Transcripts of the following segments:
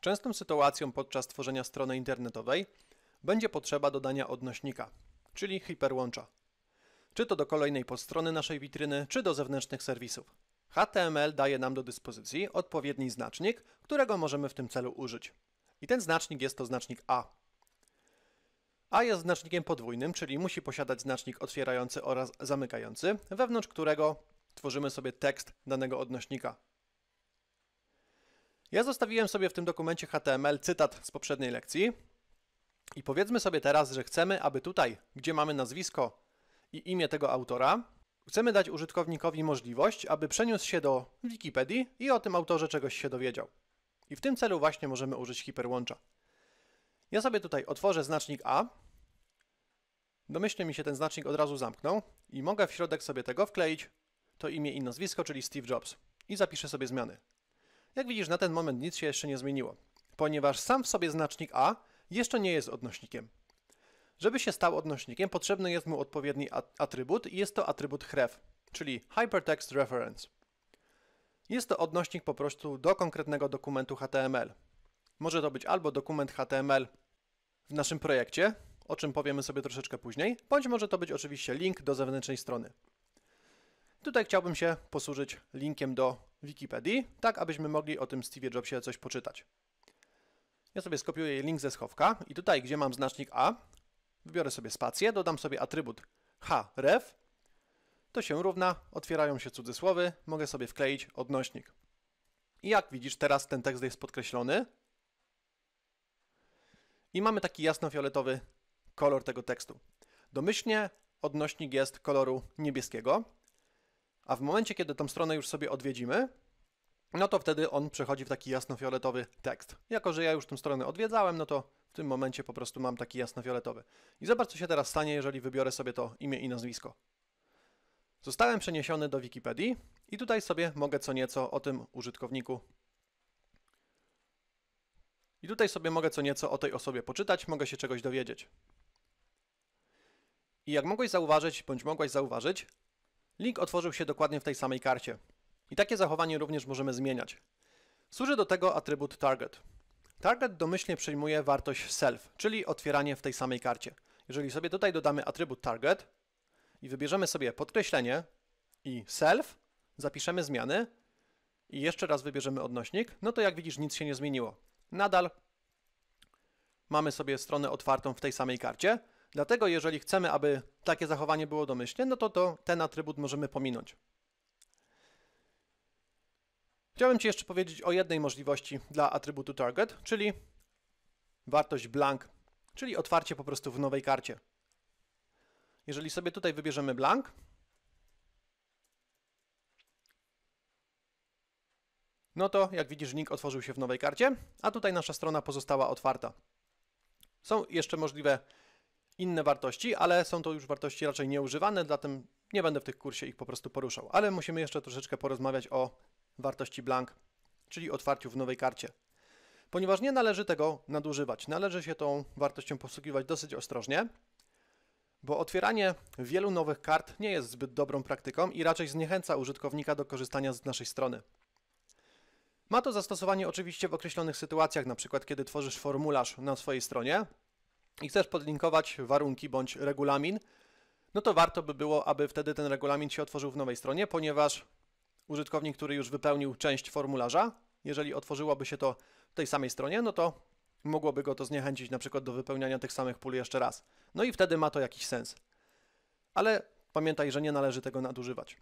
Częstą sytuacją podczas tworzenia strony internetowej będzie potrzeba dodania odnośnika, czyli hiperłącza. Czy to do kolejnej podstrony naszej witryny, czy do zewnętrznych serwisów. HTML daje nam do dyspozycji odpowiedni znacznik, którego możemy w tym celu użyć. I ten znacznik jest to znacznik A. A jest znacznikiem podwójnym, czyli musi posiadać znacznik otwierający oraz zamykający, wewnątrz którego tworzymy sobie tekst danego odnośnika. Ja zostawiłem sobie w tym dokumencie HTML cytat z poprzedniej lekcji i powiedzmy sobie teraz, że chcemy, aby tutaj, gdzie mamy nazwisko i imię tego autora, chcemy dać użytkownikowi możliwość, aby przeniósł się do Wikipedii i o tym autorze czegoś się dowiedział. I w tym celu właśnie możemy użyć hiperłącza. Ja sobie tutaj otworzę znacznik A. Domyślnie mi się ten znacznik od razu zamknął i mogę w środek sobie tego wkleić to imię i nazwisko, czyli Steve Jobs. I zapiszę sobie zmiany. Jak widzisz, na ten moment nic się jeszcze nie zmieniło, ponieważ sam w sobie znacznik a jeszcze nie jest odnośnikiem. Żeby się stał odnośnikiem, potrzebny jest mu odpowiedni atrybut i jest to atrybut href, czyli Hypertext Reference. Jest to odnośnik po prostu do konkretnego dokumentu HTML. Może to być albo dokument HTML w naszym projekcie, o czym powiemy sobie troszeczkę później, bądź może to być oczywiście link do zewnętrznej strony. Tutaj chciałbym się posłużyć linkiem do Wikipedii, tak abyśmy mogli o tym Steve Jobsie coś poczytać. Ja sobie skopiuję link ze schowka i tutaj, gdzie mam znacznik A, wybiorę sobie spację, dodam sobie atrybut href, to się równa, otwierają się cudzysłowy, mogę sobie wkleić odnośnik. I jak widzisz, teraz ten tekst jest podkreślony i mamy taki jasno-fioletowy kolor tego tekstu. Domyślnie odnośnik jest koloru niebieskiego, a w momencie, kiedy tą stronę już sobie odwiedzimy, no to wtedy on przechodzi w taki jasnofioletowy tekst. Jako, że ja już tą stronę odwiedzałem, no to w tym momencie po prostu mam taki jasnofioletowy. I zobacz, co się teraz stanie, jeżeli wybiorę sobie to imię i nazwisko. Zostałem przeniesiony do Wikipedii i tutaj sobie mogę co nieco o tym użytkowniku. I tutaj sobie mogę co nieco o tej osobie poczytać, mogę się czegoś dowiedzieć. I jak mogłeś zauważyć, bądź mogłaś zauważyć, Link otworzył się dokładnie w tej samej karcie. I takie zachowanie również możemy zmieniać. Służy do tego atrybut target. Target domyślnie przyjmuje wartość self, czyli otwieranie w tej samej karcie. Jeżeli sobie tutaj dodamy atrybut target i wybierzemy sobie podkreślenie i self, zapiszemy zmiany i jeszcze raz wybierzemy odnośnik, no to jak widzisz nic się nie zmieniło. Nadal mamy sobie stronę otwartą w tej samej karcie, Dlatego jeżeli chcemy, aby takie zachowanie było domyślne, no to, to ten atrybut możemy pominąć. Chciałbym Ci jeszcze powiedzieć o jednej możliwości dla atrybutu target, czyli wartość blank, czyli otwarcie po prostu w nowej karcie. Jeżeli sobie tutaj wybierzemy blank, no to jak widzisz link otworzył się w nowej karcie, a tutaj nasza strona pozostała otwarta. Są jeszcze możliwe inne wartości, ale są to już wartości raczej nieużywane, zatem nie będę w tych kursie ich po prostu poruszał. Ale musimy jeszcze troszeczkę porozmawiać o wartości blank, czyli otwarciu w nowej karcie. Ponieważ nie należy tego nadużywać, należy się tą wartością posługiwać dosyć ostrożnie, bo otwieranie wielu nowych kart nie jest zbyt dobrą praktyką i raczej zniechęca użytkownika do korzystania z naszej strony. Ma to zastosowanie oczywiście w określonych sytuacjach, np. kiedy tworzysz formularz na swojej stronie, i chcesz podlinkować warunki bądź regulamin, no to warto by było, aby wtedy ten regulamin się otworzył w nowej stronie, ponieważ użytkownik, który już wypełnił część formularza, jeżeli otworzyłoby się to w tej samej stronie, no to mogłoby go to zniechęcić na przykład do wypełniania tych samych pól jeszcze raz. No i wtedy ma to jakiś sens. Ale pamiętaj, że nie należy tego nadużywać.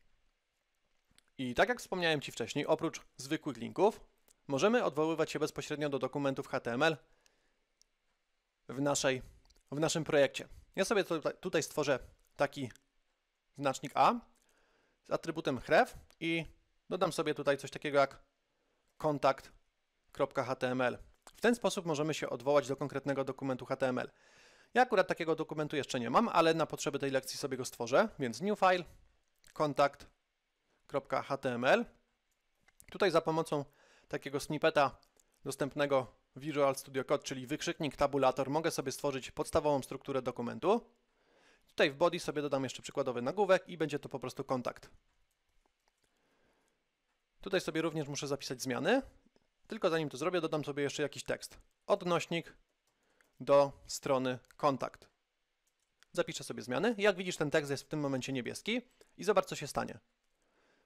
I tak jak wspomniałem Ci wcześniej, oprócz zwykłych linków, możemy odwoływać się bezpośrednio do dokumentów HTML, w, naszej, w naszym projekcie. Ja sobie tutaj stworzę taki znacznik A z atrybutem href i dodam sobie tutaj coś takiego jak kontakt.html. W ten sposób możemy się odwołać do konkretnego dokumentu HTML. Ja akurat takiego dokumentu jeszcze nie mam, ale na potrzeby tej lekcji sobie go stworzę, więc new file, kontakt.html. Tutaj za pomocą takiego snippeta dostępnego Visual Studio Code, czyli wykrzyknik, tabulator, mogę sobie stworzyć podstawową strukturę dokumentu. Tutaj w body sobie dodam jeszcze przykładowy nagłówek i będzie to po prostu kontakt. Tutaj sobie również muszę zapisać zmiany. Tylko zanim to zrobię, dodam sobie jeszcze jakiś tekst. Odnośnik do strony kontakt. Zapiszę sobie zmiany. Jak widzisz, ten tekst jest w tym momencie niebieski i zobacz, co się stanie.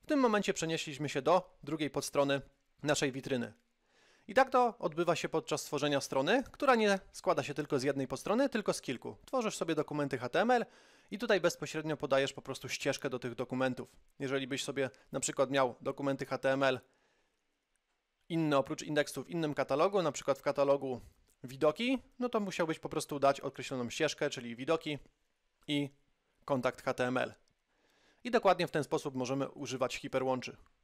W tym momencie przenieśliśmy się do drugiej podstrony naszej witryny. I tak to odbywa się podczas tworzenia strony, która nie składa się tylko z jednej podstrony, tylko z kilku. Tworzysz sobie dokumenty HTML i tutaj bezpośrednio podajesz po prostu ścieżkę do tych dokumentów. Jeżeli byś sobie na przykład miał dokumenty HTML inne oprócz indeksu w innym katalogu, na przykład w katalogu widoki, no to musiałbyś po prostu dać określoną ścieżkę, czyli widoki i kontakt HTML. I dokładnie w ten sposób możemy używać hiperłączy.